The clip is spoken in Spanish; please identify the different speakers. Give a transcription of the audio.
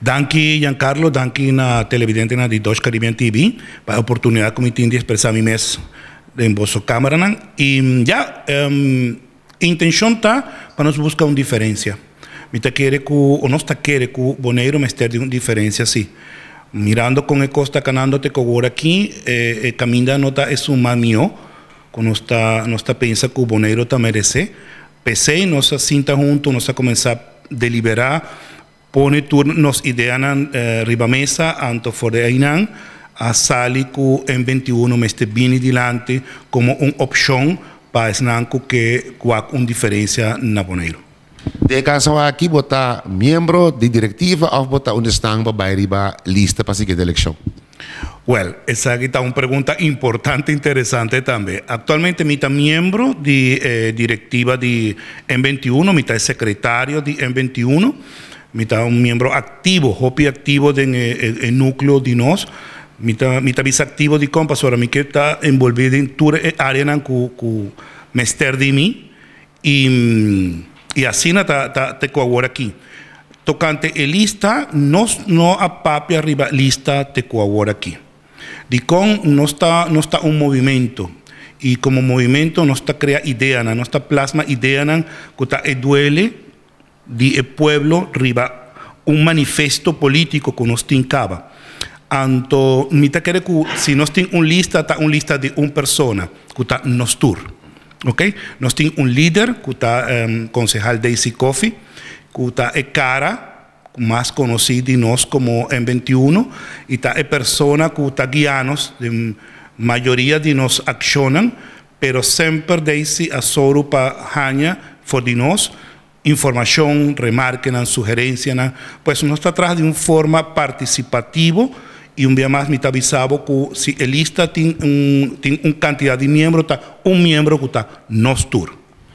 Speaker 1: Danke, Giancarlo, gracias a televidente na di Deutsche TV, para oportunidad comitin expresar mi mes en vosso cámara Y mm, ya, la em, intención para nos buscar una diferencia. Mi ta quiere o nos ta quiere ku, boneiro mester de un diferencia así. Mirando con el costa canándote con ahora aquí, eh, eh caminda nota es un mío con nuestra, pensa que boneiro ta merece. Pese y nos cinta junto, nos a comenzar a deliberar pone turnos ideanan eh, mesa anto for de Ainan a saliku en 21 meste y delante como un opción para snanku que cuac un diferencia na bonero. De caso aquí vota miembro de directiva o vota un estango para riba lista para de elección. Well, esa es una pregunta importante, interesante también. Actualmente, mi miembro de eh, directiva de en 21 mi secretario de en 21 mitad un miembro activo, hopi activo del eh, el núcleo de nos, mitad, mitad activo de compas, ahora mi que está envolvido en tu arena eh, cu, cu mester de mí y, y así ta, ta, te coagora aquí. Tocante el lista, no, no a arriba, lista te coagora aquí. Dicon no está, no está un movimiento, y como movimiento no está crea idea, no está plasma idea, que eh, duele di eh, pueblo riba un manifesto político con nos Cava. Anto, mita si nos tiene un lista, está un lista de una persona, que está nos ¿Ok? Nos tiene un líder, que está um, concejal Daisy Coffee, que e eh, cara, más conocido nos como en 21, y está e eh, persona que está guianos, de mayoría de nos accionan, pero siempre Daisy a para janya for de nos, información, remarquen, sugerencias, pues nos está atrás de un forma participativo y un día más me avisado que si el lista tiene una cantidad de miembros, un miembro que está no tour.